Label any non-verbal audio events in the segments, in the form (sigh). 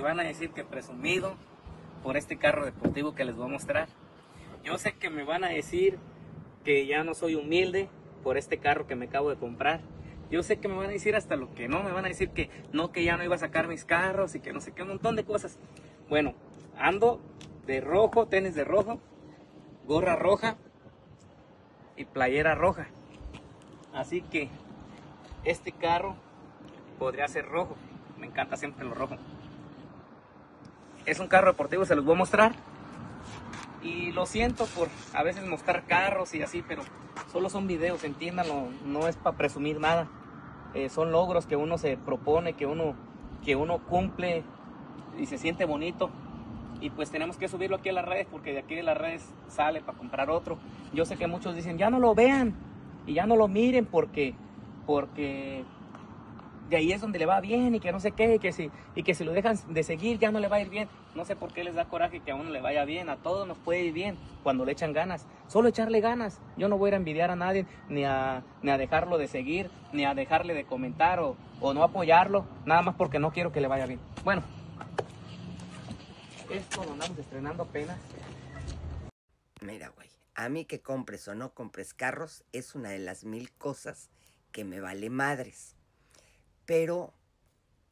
van a decir que presumido por este carro deportivo que les voy a mostrar. Yo sé que me van a decir que ya no soy humilde por este carro que me acabo de comprar. Yo sé que me van a decir hasta lo que no, me van a decir que no, que ya no iba a sacar mis carros y que no sé qué, un montón de cosas. Bueno, ando de rojo, tenis de rojo, gorra roja y playera roja. Así que este carro podría ser rojo. Me encanta siempre lo rojo es un carro deportivo, se los voy a mostrar. Y lo siento por a veces mostrar carros y así, pero solo son videos, entiéndanlo, no es para presumir nada. Eh, son logros que uno se propone, que uno, que uno cumple y se siente bonito. Y pues tenemos que subirlo aquí a las redes porque de aquí de las redes sale para comprar otro. Yo sé que muchos dicen, ya no lo vean y ya no lo miren porque, porque de ahí es donde le va bien y que no sé qué, y que si, y que si lo dejan de seguir ya no le va a ir bien. No sé por qué les da coraje que a uno le vaya bien, a todos nos puede ir bien cuando le echan ganas. Solo echarle ganas. Yo no voy a ir a envidiar a nadie, ni a, ni a dejarlo de seguir, ni a dejarle de comentar o, o no apoyarlo, nada más porque no quiero que le vaya bien. Bueno, esto lo andamos estrenando apenas. Mira, güey, a mí que compres o no compres carros es una de las mil cosas que me vale madres pero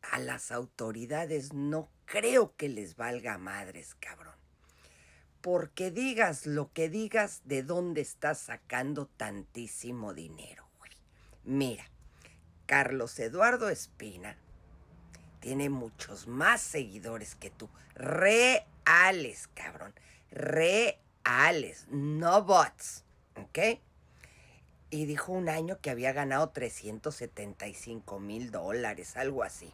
a las autoridades no creo que les valga madres, cabrón. Porque digas lo que digas, ¿de dónde estás sacando tantísimo dinero, güey? Mira, Carlos Eduardo Espina tiene muchos más seguidores que tú. Reales, cabrón. Reales, no bots, ¿ok? y dijo un año que había ganado 375 mil dólares, algo así,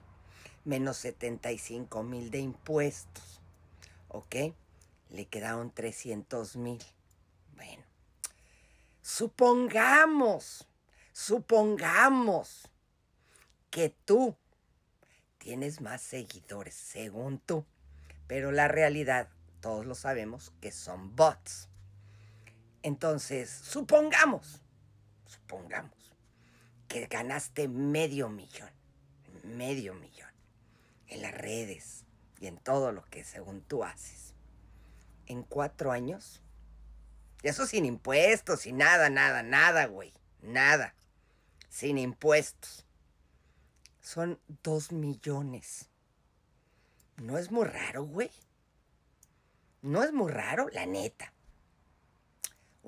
menos 75 mil de impuestos, ¿ok? Le quedaron 300 mil. Bueno, supongamos, supongamos que tú tienes más seguidores, según tú, pero la realidad, todos lo sabemos, que son bots. Entonces, supongamos supongamos, que ganaste medio millón, medio millón, en las redes y en todo lo que según tú haces, en cuatro años, Y eso sin impuestos, y nada, nada, nada, güey, nada, sin impuestos, son dos millones. ¿No es muy raro, güey? ¿No es muy raro? La neta.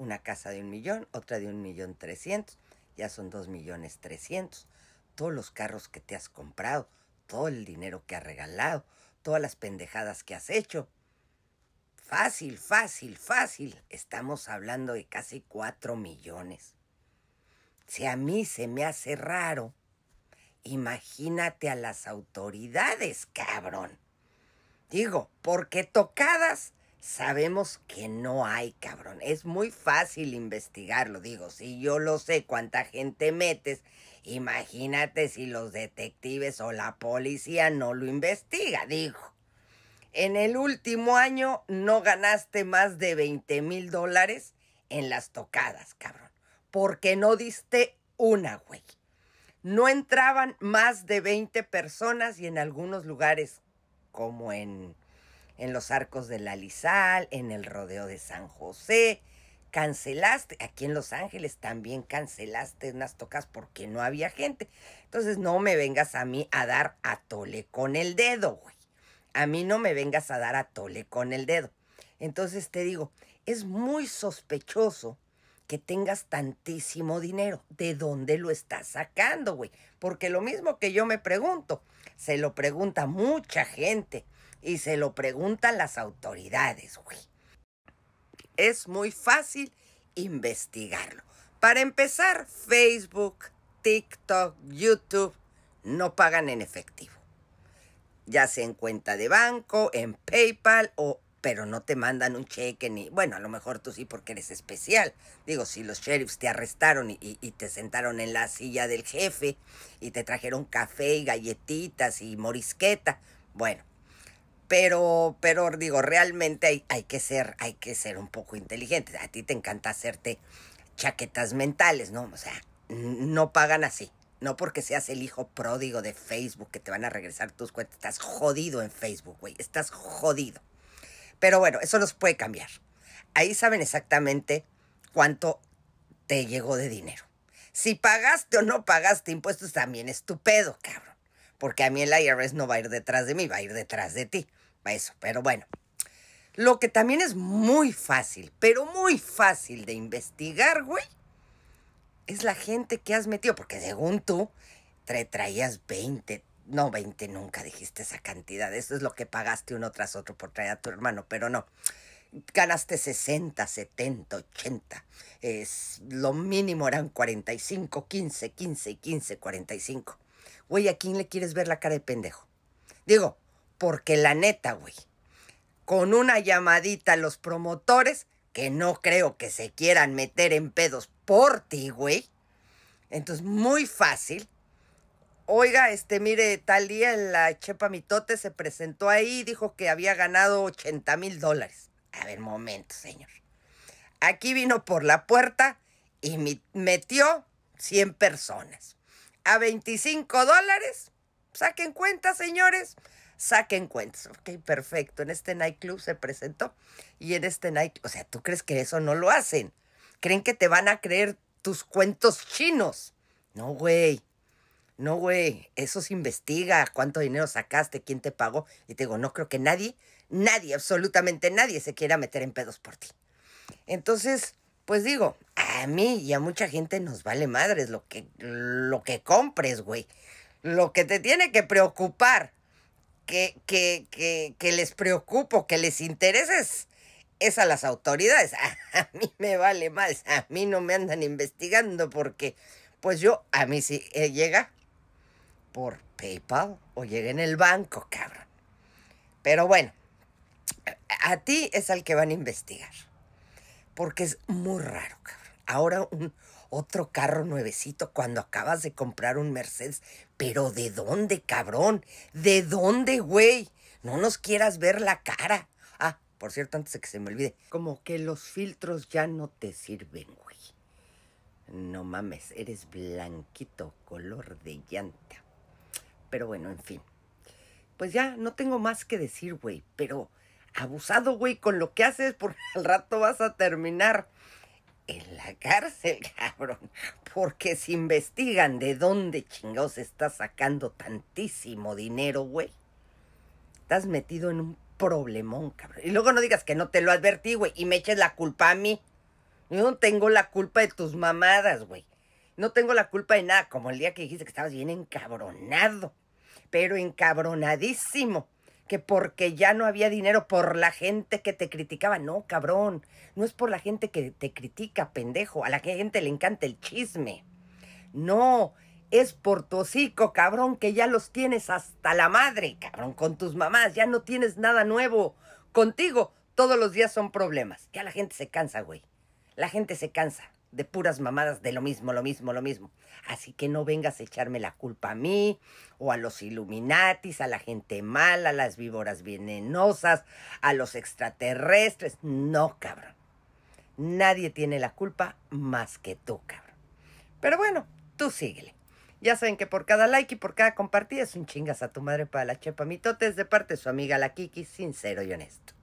Una casa de un millón, otra de un millón trescientos, ya son dos millones trescientos. Todos los carros que te has comprado, todo el dinero que has regalado, todas las pendejadas que has hecho. Fácil, fácil, fácil. Estamos hablando de casi cuatro millones. Si a mí se me hace raro, imagínate a las autoridades, cabrón. Digo, porque tocadas sabemos que no hay, cabrón. Es muy fácil investigarlo, digo, si yo lo sé cuánta gente metes, imagínate si los detectives o la policía no lo investiga, dijo. En el último año no ganaste más de 20 mil dólares en las tocadas, cabrón. Porque no diste una, güey. No entraban más de 20 personas y en algunos lugares, como en en los arcos la Lizal, en el rodeo de San José. Cancelaste, aquí en Los Ángeles también cancelaste unas tocas porque no había gente. Entonces no me vengas a mí a dar a tole con el dedo, güey. A mí no me vengas a dar a tole con el dedo. Entonces te digo, es muy sospechoso que tengas tantísimo dinero. ¿De dónde lo estás sacando, güey? Porque lo mismo que yo me pregunto, se lo pregunta mucha gente y se lo preguntan las autoridades, güey. Es muy fácil investigarlo. Para empezar, Facebook, TikTok, YouTube no pagan en efectivo. Ya sea en cuenta de banco, en PayPal o pero no te mandan un cheque ni, bueno, a lo mejor tú sí porque eres especial. Digo, si los sheriffs te arrestaron y, y, te sentaron en la silla del jefe y te trajeron café y galletitas y morisqueta, bueno, pero, pero digo, realmente hay, que ser, hay que ser un poco inteligente. A ti te encanta hacerte chaquetas mentales, ¿no? O sea, no pagan así. No porque seas el hijo pródigo de Facebook que te van a regresar tus cuentas. Estás jodido en Facebook, güey. Estás jodido. Pero bueno, eso los puede cambiar. Ahí saben exactamente cuánto te llegó de dinero. Si pagaste o no pagaste impuestos también es tu pedo, cabrón porque a mí el IRS no va a ir detrás de mí, va a ir detrás de ti. Eso, pero bueno. Lo que también es muy fácil, pero muy fácil de investigar, güey, es la gente que has metido, porque según tú, te traías 20, no 20 nunca dijiste esa cantidad, eso es lo que pagaste uno tras otro por traer a tu hermano, pero no. Ganaste 60, 70, 80. Es, lo mínimo eran 45, 15, 15 15, 45. Güey, ¿a quién le quieres ver la cara de pendejo? Digo, porque la neta, güey, con una llamadita a los promotores, que no creo que se quieran meter en pedos por ti, güey. Entonces, muy fácil. Oiga, este, mire, tal día la Chepa Mitote se presentó ahí y dijo que había ganado 80 mil dólares. A ver, momento, señor. Aquí vino por la puerta y metió 100 personas a 25 dólares. Saquen cuentas, señores. Saquen cuentas. Ok, perfecto. En este nightclub se presentó y en este night, o sea, ¿tú crees que eso no lo hacen? ¿Creen que te van a creer tus cuentos chinos? No, güey. No, güey. Eso se investiga. ¿Cuánto dinero sacaste? ¿Quién te pagó? Y te digo, no creo que nadie, nadie, absolutamente nadie se quiera meter en pedos por ti. Entonces, pues digo, a mí y a mucha gente nos vale madres lo que, lo que compres, güey. Lo que te tiene que preocupar, que, que, les preocupo, que les intereses, es a las autoridades. (laughs) A, mí me vale más, a mí no me andan investigando porque, pues yo, a mí sí eh, llega por PayPal o llega en el banco, cabrón. Pero bueno, a ti es al que van a investigar. Porque es muy raro, cabrón ahora un otro carro nuevecito cuando acabas de comprar un Mercedes. Pero ¿de dónde, cabrón? ¿De dónde, güey? No nos quieras ver la cara. Ah, por cierto, antes de que se me olvide, como que los filtros ya no te sirven, güey. No mames, eres blanquito, color de llanta. Pero bueno, en fin. Pues ya, no tengo más que decir, güey, pero abusado, güey, con lo que haces, por (laughs) al rato vas a terminar en la cárcel, (laughs) cabrón, porque si investigan de dónde chingados está sacando tantísimo dinero, güey, estás metido en un problemón, cabrón. Y luego no digas que no te lo advertí, güey, y me eches la culpa a mí. Yo no tengo la culpa de tus mamadas, güey. No tengo la culpa de nada, como el día que dijiste que estabas bien encabronado, pero encabronadísimo que porque ya no había dinero por la gente que te criticaba. No, cabrón, no es por la gente que te critica, pendejo. A la gente le encanta el chisme. No, es por tu hocico, cabrón, que ya los tienes hasta la madre, cabrón, con tus mamás. Ya no tienes nada nuevo. Contigo todos los días son problemas. Ya la gente se cansa, güey. La gente se cansa de puras mamadas de lo mismo, lo mismo, lo mismo. Así que no vengas a echarme la culpa a mí o a los Illuminatis, a la gente mala, a las víboras venenosas, a los extraterrestres. No, cabrón. Nadie tiene la culpa más que tú, cabrón. Pero bueno, tú síguele. Ya saben que por cada like y por cada compartida es un chingas a tu madre para la chepa mitotes de parte de su amiga la Kiki, sincero y honesto.